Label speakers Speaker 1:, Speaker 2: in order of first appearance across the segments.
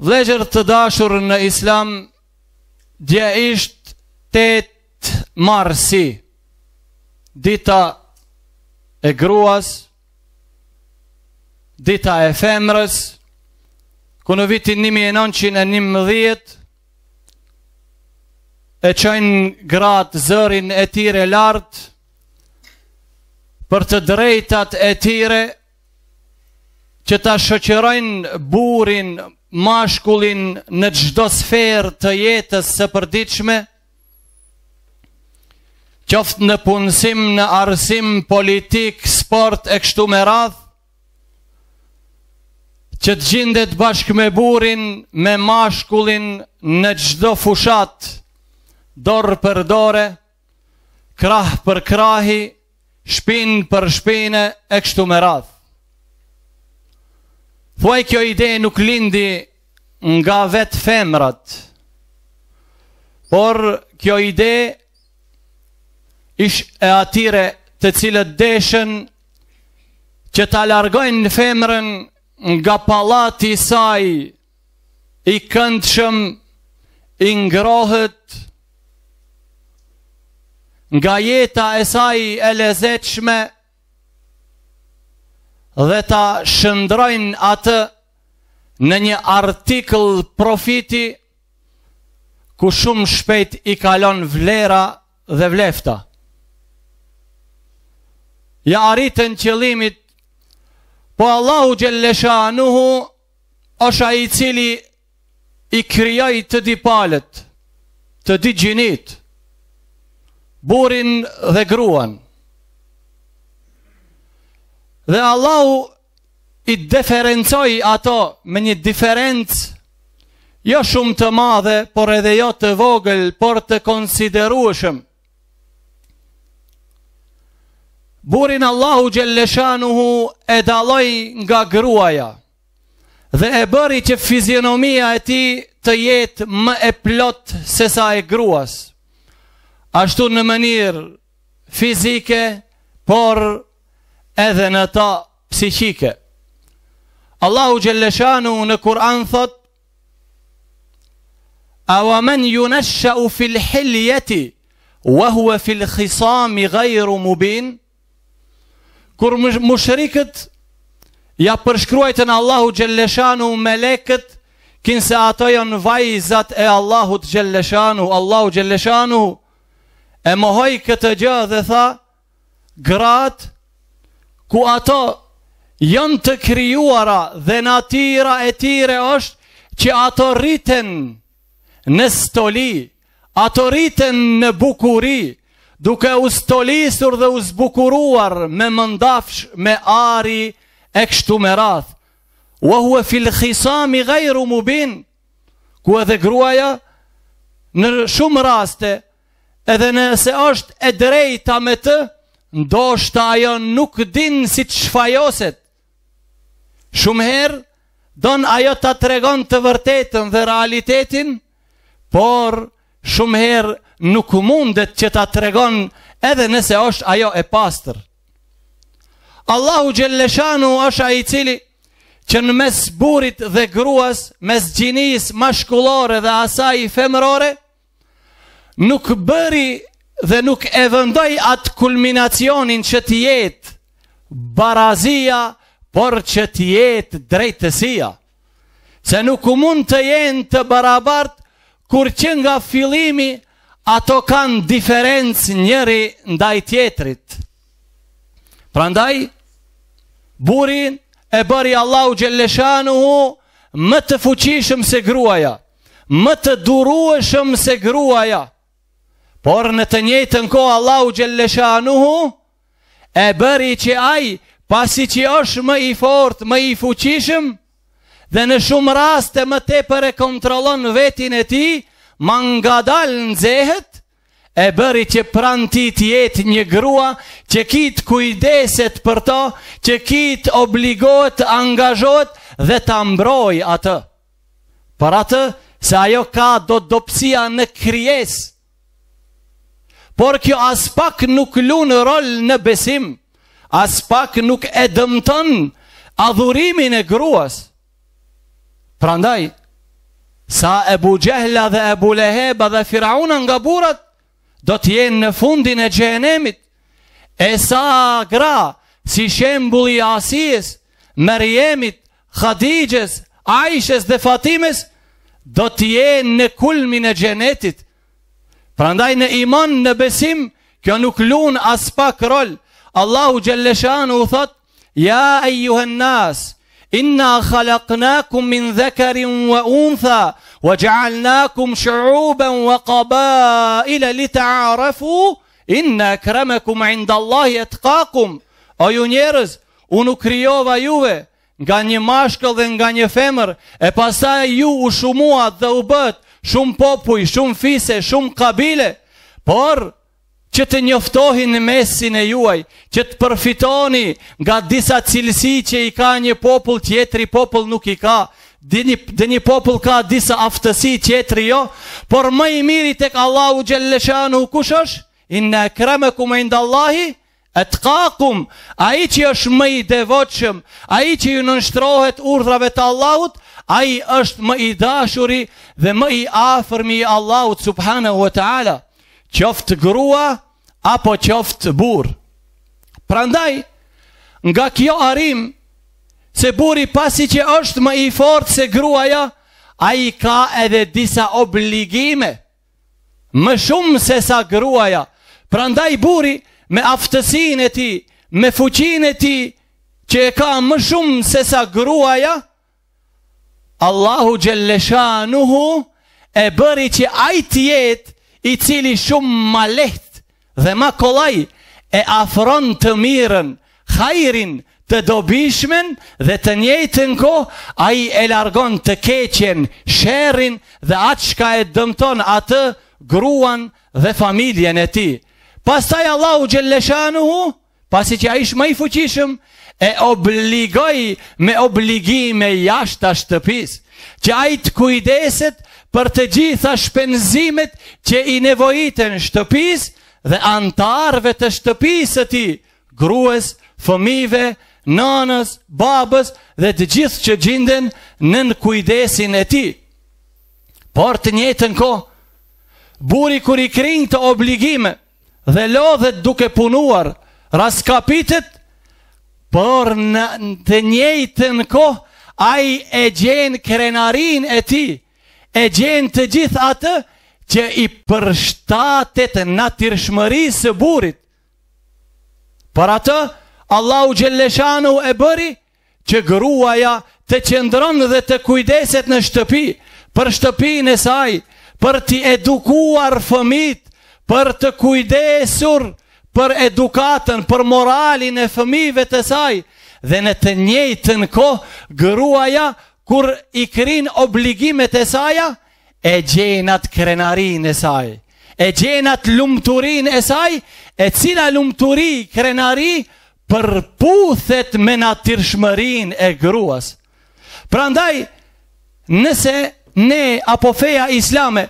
Speaker 1: Vlezër të dashur në islam, dje ishtë 8 marsi, dita e gruas, dita e femrës, ku në vitin 1911, e qojnë gratë zërin e tire lartë, për të drejtat e tire, që ta shëqërojnë burin mështë, mashkullin në gjdo sferë të jetës së përdiqme, qoftë në punësim, në arësim, politik, sport, e kështu me radhë, që të gjindet bashkë me burin, me mashkullin në gjdo fushat, dorë për dore, krahë për krahi, shpinë për shpine, e kështu me radhë. Thuaj kjo ide nuk lindi nga vetë femrat. Por kjo ide ish e atire të cilët deshen që ta largojnë në femrën nga palati saj i këndshëm i ngrohët nga jeta e saj e lezetshme dhe ta shëndrojnë atë në një artikl profiti ku shumë shpejt i kalon vlera dhe vlefta. Ja arritën qëlimit, po Allahu Gjellesha nuhu, është a i cili i kryoj të di palet, të di gjinit, burin dhe gruan. Dhe Allahu Gjellesha i deferencoj ato me një diferenc jo shumë të madhe, por edhe jo të vogël, por të konsideruëshëm. Burin Allahu Gjelleshanuhu e daloj nga gruaja dhe e bëri që fizionomia e ti të jetë më e plot se sa e gruas. Ashtu në mënirë fizike, por edhe në ta psikike. Allahu Gjelleshanu në Kur'an thot, A wa men ju nëshë u fil hiljeti, wa hua fil khisami gajru mubin, kur mushrikët ja përshkruajtën Allahu Gjelleshanu me leket, kinse ato janë vajzat e Allahu Gjelleshanu, Allahu Gjelleshanu, e mohoj këtë gjë dhe tha, gratë, ku ato janë të kryuara dhe natyra e tyre është që ato rriten në stoli, ato rriten në bukuri, duke u stolisur dhe u zbukuruar me mëndafsh me ari e kështu me rath. Wa hua fil khisami gajru mu bin, ku edhe gruaja në shumë raste, edhe nëse është e drejta me të, ndoshta ajo nuk din si të shfajoset, Shumë herë don ajo ta tregon të vërtetën dhe realitetin, por shumë herë nuk mundet që ta tregon edhe nëse është ajo e pastër. Allahu Gjelleshanu është a i cili që në mes burit dhe gruas, mes gjinis mashkullore dhe asaj femërore, nuk bëri dhe nuk e vëndoj atë kulminacionin që të jetë barazia por që të jetë drejtësia, se nuk mund të jenë të barabartë kur që nga filimi ato kanë diferencë njëri ndaj tjetrit. Prandaj, burin e bëri Allahu Gjeleshanu hu më të fuqishëm se gruaja, më të durueshëm se gruaja, por në të njëtën ko Allahu Gjeleshanu hu e bëri që ajë pasi që është më i fort, më i fuqishëm, dhe në shumë raste më te për e kontrolon vetin e ti, ma nga dalë në zehet, e bëri që pranë ti tjetë një grua, që kitë kujdeset për to, që kitë obligohet, angazhohet, dhe të ambroj atë. Për atë, se ajo ka do dopsia në kryes, por kjo aspak nuk lunë rol në besimë, as pak nuk e dëmton adhurimin e gruas. Prandaj sa Ebu Gjehla dhe Ebu Leheba dhe Firauna nga burat, do të jenë në fundin e gjenemit, e sa gra, si shembuli Asijes, Merjemit, Khadijgjes, Aishes dhe Fatimes, do të jenë në kulmin e gjenetit. Prandaj në iman, në besim, kjo nuk lun as pak rol, Allahu Gjellëshanu u thot, Ja e juhen nas, Inna khalaqnakum min dhakarin wa untha wa ja'alnakum shu'uban wa qaba'ila li ta'arafu inna akramakum 'inda Allahi atqakum O ju njerëz, unë u juve nga një mashkull dhe nga një femër e pastaj ju u shumuat dhe u bët shumë popull, shumë fise, shumë kabile, por që të njoftohin në mesin e juaj, që të përfitoni nga disa cilësi që i ka një popull, tjetëri popull nuk i ka, dhe një popull ka disa aftësi, tjetëri jo, por më i miri tek Allahu Gjellëshanu kush është, inna në kreme ku me e të kakum, a i që është më i devoqëm, a i që ju nështrohet urdrave të Allahut, a i është më i dashuri dhe më i afërmi Allahut subhanahu wa ta'ala qoftë grua apo qoftë burr. Prandaj nga kjo arrim se burri pasi që është më i fortë se gruaja, ai ka edhe disa obligime më shumë se sa gruaja. Prandaj burri me aftësinë e tij, me fuqinë e tij që e ka më shumë se sa gruaja, Allahu xhelleshanuhu e bëri që ai jetë i cili shumë ma leht dhe ma kolaj e afron të mirën, hajrin të dobishmen dhe të njëjtën ko, a i e largon të keqen, sherin dhe atë shka e dëmton atë gruan dhe familjen e ti. Allah Allahu gjëlleshanu hu, pasi që a ishë më i fuqishëm, e obligoj me obligime jashtë a shtëpis, që a i të kujdeset, për të gjitha shpenzimet që i nevojiten shtëpis dhe antarve të shtëpisë të ti, grues, fëmive, nanës, babës dhe të gjithë që gjinden në kujdesin e ti. Por të njëtën ko, buri kër i kring të obligime dhe lodhet duke punuar raskapitet, por në të njëtën ko, a i e gjenë krenarin e ti, e gjenë të gjithë atë që i përshtatet natyrshmëri së burit. Për atë, Allahu Gjelleshanu e bëri që gruaja të qëndron dhe të kujdeset në shtëpi, për shtëpi në saj, për t'i edukuar fëmit, për të kujdesur për edukatën, për moralin e fëmive të saj, dhe në të njëjtën kohë gruaja përshtatet kur i krin obligimet e saja, e gjenat krenarin e saj, e gjenat lumëturin e saj, e cila lumëturi, krenari, përputhet me natyrshmërin e gruas. Prandaj, nëse ne apo feja islame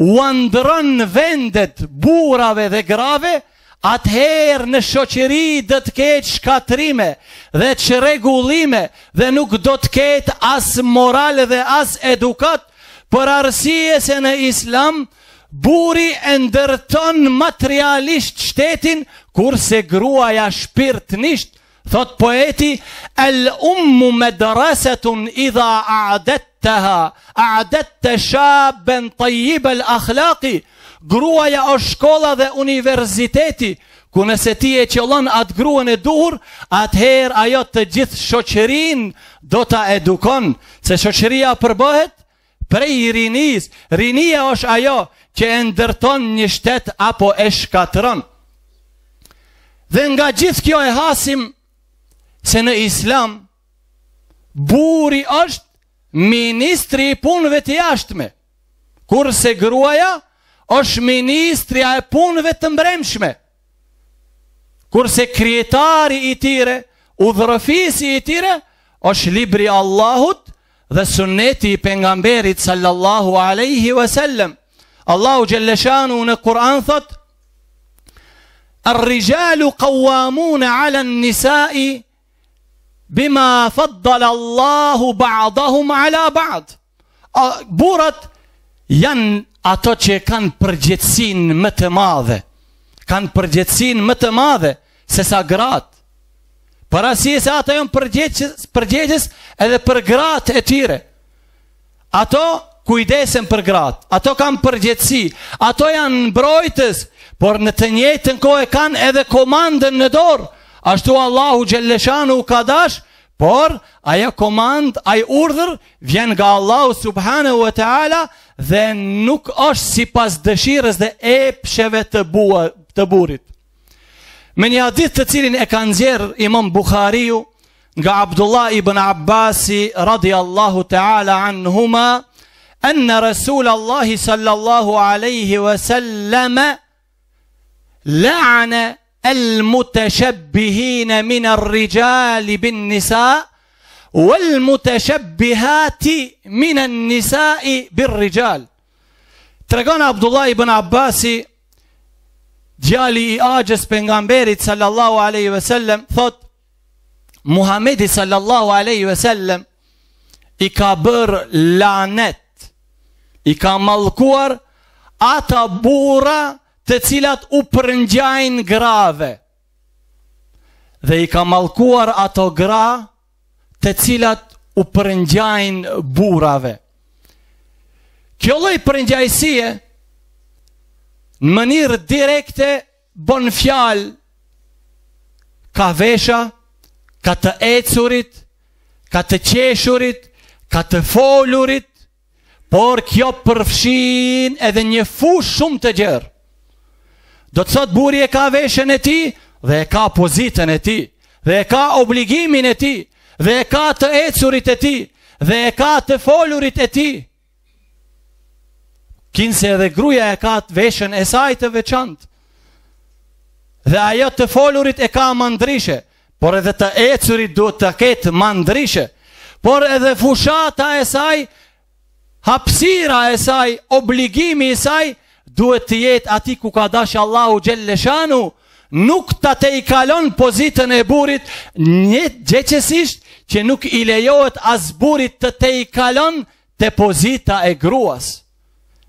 Speaker 1: uandron vendet burave dhe grave, nëse, atëherë në shoqëri dhe të ketë shkatrime dhe që regullime dhe nuk do të ketë as moral dhe as edukat për arsije se në islam buri e ndërton materialisht shtetin kurse gruaja shpirt nisht thot poeti el ummu me dërasetun idha a adet të ha a adet të shabën të jibel akhlaki gruaja është shkolla dhe universiteti, ku nëse ti e qëllon atë gruën e duhur, atëherë ajo të gjithë shoqerin do të edukon, se shoqeria përbohet prej rinis, rinia është ajo që e ndërton një shtet apo e shkatëron. Dhe nga gjithë kjo e hasim, se në islam, buri është ministri i punëve të jashtme, kurse gruaja është ministrja e punëve të mbremshme, kurse krijetari i tire, u dhrafisi i tire, është libri Allahut dhe sunneti i pengamberit sallallahu aleyhi wasallam. Allahu gjellëshanu në Kur'an thot, Arrijalu kawamune ala an nisai, bima faddal Allahu ba'dahum ala ba'd. Burat, janë ato që kanë përgjëtsin më të madhe, kanë përgjëtsin më të madhe, se sa gratë, për asje se ato janë përgjëtës edhe për gratë e tyre, ato kujdesen për gratë, ato kanë përgjëtsi, ato janë mbrojtës, por në të njëtën kohë e kanë edhe komandën në dorë, ashtu Allahu Gjellëshanu ka Kadashë, Por, aja komand, aja urdhër, vjen nga Allahu subhanahu wa ta'ala dhe nuk është si pas dëshirës dhe epsheve të, bua, të burit. Me një adit të cilin e kanë zjerë imam Bukhariu, nga Abdullah ibn Abbasi, radi Allahu ta'ala an huma, enë Rasul Allahi sallallahu aleyhi wa sallama, la'ane, المتشبهين من الرجال بالنساء والمتشبهات من النساء بالرجال ترقون عبد الله بن عباس جالي آجس بن غامبيريت صلى الله عليه وسلم ثوت محمد صلى الله عليه وسلم إكابر لانت إكامالكور أتبورا أتبورا të cilat u përëngjajnë grave dhe i ka malkuar ato gra të cilat u përëngjajnë burave. Kjo loj përëngjajësie në mënirë direkte bon fjal ka vesha, ka të ecurit, ka të qeshurit, ka të folurit, por kjo përfshin edhe një fush shumë të gjërë. Do të thot buri e ka veshën e ti dhe e ka pozitën e ti dhe e ka obligimin e ti dhe e ka të ecurit e ti dhe e ka të folurit e ti. Kinse edhe gruja e ka të veshën e saj të veçantë dhe ajo të folurit e ka mandrishe, por edhe të ecurit duhet të ketë mandrishe, por edhe fushata e saj, hapsira e saj, obligimi e saj, duhet të jetë ati ku ka dashë Allahu gjellëshanu, nuk të te i kalon pozitën e burit një gjeqesisht që nuk i lejohet as burit të te i kalon të pozita e gruas.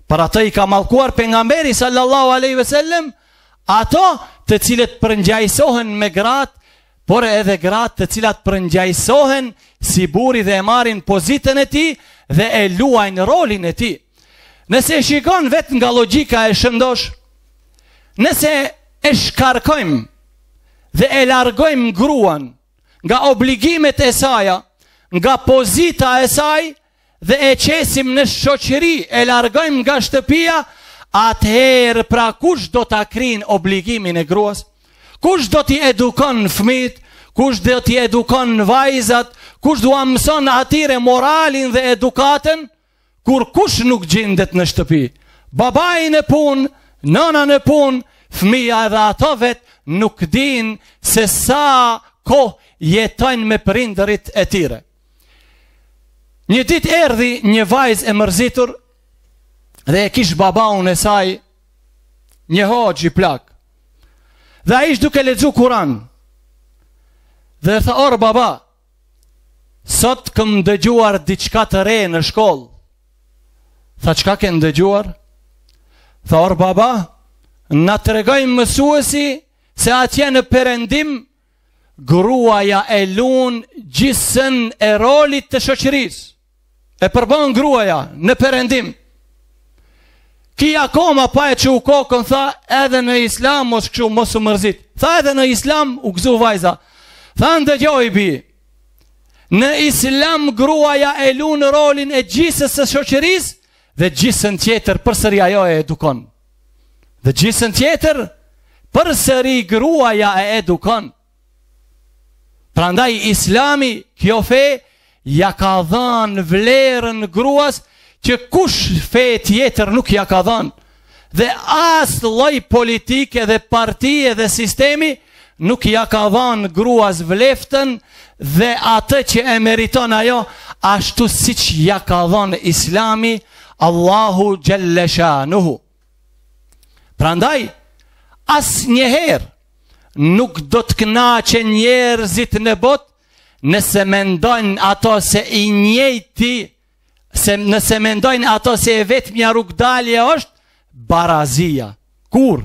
Speaker 1: Për atë i ka malkuar për nga meri sallallahu aleyhi sellem, ato të cilët përngjajsohen me gratë, por edhe gratë të cilat përngjajsohen si buri dhe e marin pozitën e ti dhe e luajnë rolin e ti. Nëse e shikon vetë nga logika e shëndosh, nëse e shkarkojmë dhe e largojmë gruan nga obligimet e saja, nga pozita e saj dhe e qesim në shqoqëri, e largojmë nga shtëpia, atëherë pra kush do të akrin obligimin e gruas, kush do t'i edukon në fmit, kush do t'i edukon në vajzat, kush do amëson atire moralin dhe edukaten, kur kush nuk gjendet në shtëpi. Babai në punë, nëna në punë, fëmia edhe ato vet nuk dinë se sa kohë jetojnë me prindërit e tyre. Një ditë erdhi një vajzë e mërzitur dhe e kishë babaun e saj një hoqë i plak. Dhe a ishë duke ledzu kuran. Dhe tha orë baba, sot këm dëgjuar diçka të re në shkollë. Tha qka ke dëgjuar, Tha orë baba, në të regoj mësuesi se atje në përendim gruaja e lun gjisën e rolit të shëqëris, E përbën gruaja në përendim. Ki akoma pa e që u kokën tha edhe në islam mos këshu mos u mërzit. Tha edhe në islam u këzu vajza. Tha ndëgjoj bi, në islam gruaja e lunë rolin e gjisës e shoqërisë, dhe gjithësën tjetër përsëri ajo e edukon, dhe gjithësën tjetër përsëri gruaja grua ja e edukon, prandaj islami kjo fe, ja ka dhënë vlerën gruas, që kush fe tjetër nuk ja ka dhënë, dhe asë loj politike dhe partije dhe sistemi, nuk ja ka dhënë gruas vleftën dhe atë që e meriton ajo, ashtu si që ja ka dhënë islami, Allahu gjellesha nuhu. Pra ndaj, as njëherë nuk do të kna që njerëzit në botë, nëse mendojnë ato se i njëti, se, nëse mendojnë ato se e vetë mja rukdalje është, barazia, kur?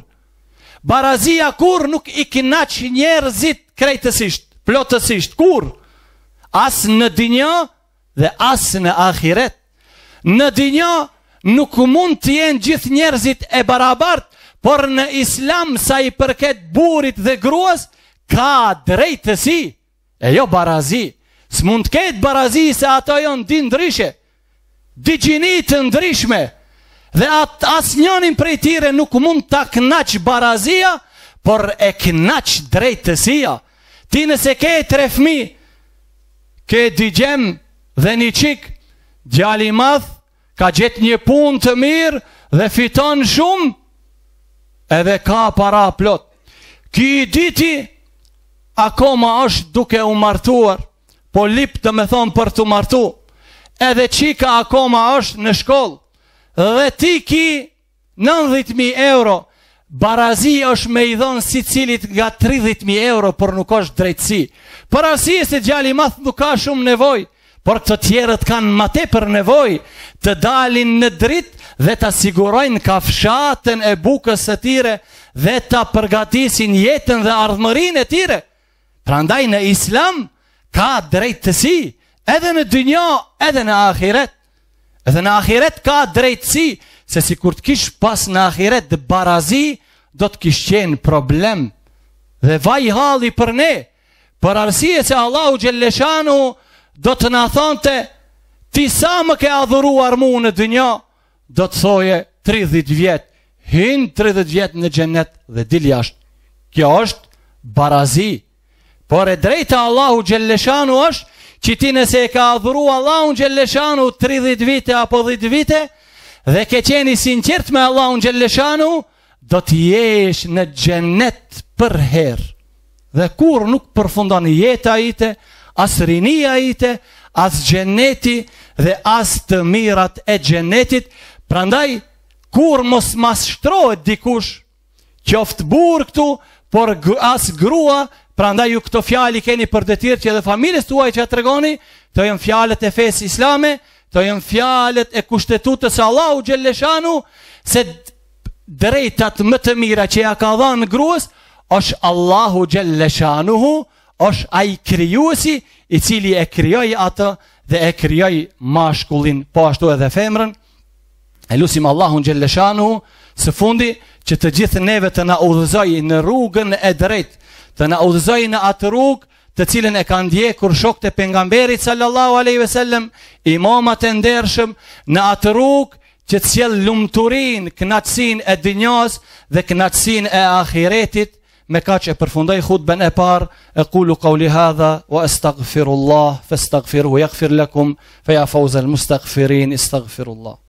Speaker 1: Barazia kur nuk i këna që njerëzit krejtësisht, plotësisht, kur? As në dinjo dhe as në ahiret. Në dinja nuk mund të jenë gjithë njerëzit e barabart, por në islam sa i përket burit dhe gruas, ka drejtësi, e jo barazi. Së mund të ketë barazi se ato jonë di ndryshe, di gjinit të ndryshme, dhe atë asë njënin për i tire nuk mund të knaq barazia, por e knaq drejtësia. Ti nëse ke tre fmi, ke di dhe një qikë, Gjali math ka gjetë një pun të mirë dhe fiton shumë edhe ka para plot. Ki diti akoma është duke u martuar, po lip të me thonë për të martu, edhe qika akoma është në shkollë dhe ti ki 90.000 euro, barazi është me i dhonë si cilit nga 30.000 euro, për nuk është drejtësi. Për asie se gjali math nuk ka shumë nevojë, por të tjerët kanë më te për nevoj të dalin në drit dhe të sigurojnë kafshatën e bukës e tire dhe të përgatisin jetën dhe ardhëmërin e tire. Pra ndaj në islam ka drejtësi edhe në dynjo edhe në ahiret. Edhe në ahiret ka drejtësi se si kur të kish pas në ahiret dhe barazi do të kish qenë problem dhe vaj halli për ne për arsie se Allahu Gjeleshanu nështë do të na thonte ti sa më ke adhuruar mua në dynjë, do të thoje 30 vjet. Hin 30 vjet në xhenet dhe dil jashtë. Kjo është barazi. Por e drejta Allahu Gjelleshanu është që ti nëse e ka adhuru Allahu Gjelleshanu 30 vite apo 10 vite dhe ke qeni sinqert me Allahu Gjelleshanu do të jesh në gjennet për herë dhe kur nuk përfundon jeta ite as rinia ite, as gjeneti dhe as të mirat e gjenetit, prandaj kur mos mas shtrohet dikush, qoftë burë këtu, por as grua, prandaj ju këto fjali keni për detirë që edhe familjes uaj që atë regoni, të jenë fjalet e fes islame, të jenë fjalet e kushtetutës së Allahu Gjelleshanu, se drejtat më të mira që ja ka dhanë gruës, është Allahu Gjelleshanu hu, është ai krijuesi i cili e krijoi atë dhe e krijoi mashkullin po ashtu edhe femrën. E lusim Allahun xhelleshanu së fundi që të gjithë neve të na udhëzojë në rrugën e drejtë, të na udhëzojë në atë rrugë të cilën e kanë ndjekur shokët e pejgamberit sallallahu alaihi wasallam, imamat e ndershëm në atë rrugë që të sjell lumturinë, kënaqësinë e dënjos dhe kënaqësinë e ahiretit me ka që e përfundaj, kutë bën e par, e kulu kawli hadha, dhe e stagfiru Allah, dhe e stagfiru, dhe e stagfiru lakum,